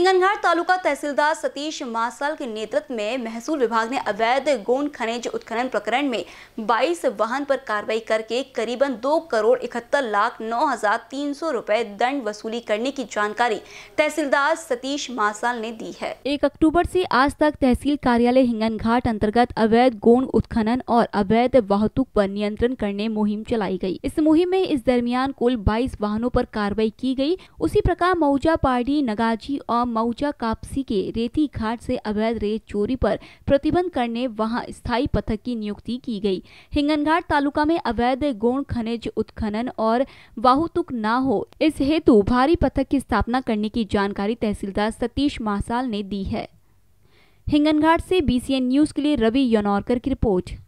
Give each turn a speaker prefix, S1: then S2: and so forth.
S1: सिंगनघाट तालुका तहसीलदार सतीश मासल के नेतृत्व में महसूल विभाग ने अवैध गोन खनिज उत्खनन प्रकरण में 22 वाहन पर कार्रवाई करके करीबन 2 करोड़ इकहत्तर लाख नौ हजार तीन सौ रूपए दंड वसूली करने की जानकारी तहसीलदार सतीश मासल ने दी है एक अक्टूबर से आज तक तहसील कार्यालय हिंगनघाट अंतर्गत अवैध गोण उत्खनन और अवैध वाहतुक आरोप नियंत्रण करने मुहिम चलाई गयी इस मुहिम में इस दरमियान कुल बाईस वाहनों पर कार्रवाई की गयी उसी प्रकार मऊजा पार्टी नगाजी और मऊजा कापसी के रेती घाट से अवैध रेत चोरी पर प्रतिबंध करने वहां स्थायी पथक की नियुक्ति की गई हिंगनघाट तालुका में अवैध गौण खनिज उत्खनन और वाहुतुक न हो इस हेतु भारी पथक की स्थापना करने की जानकारी तहसीलदार सतीश मासाल ने दी है हिंगनघाट से बीसीएन न्यूज के लिए रवि यनौरकर की रिपोर्ट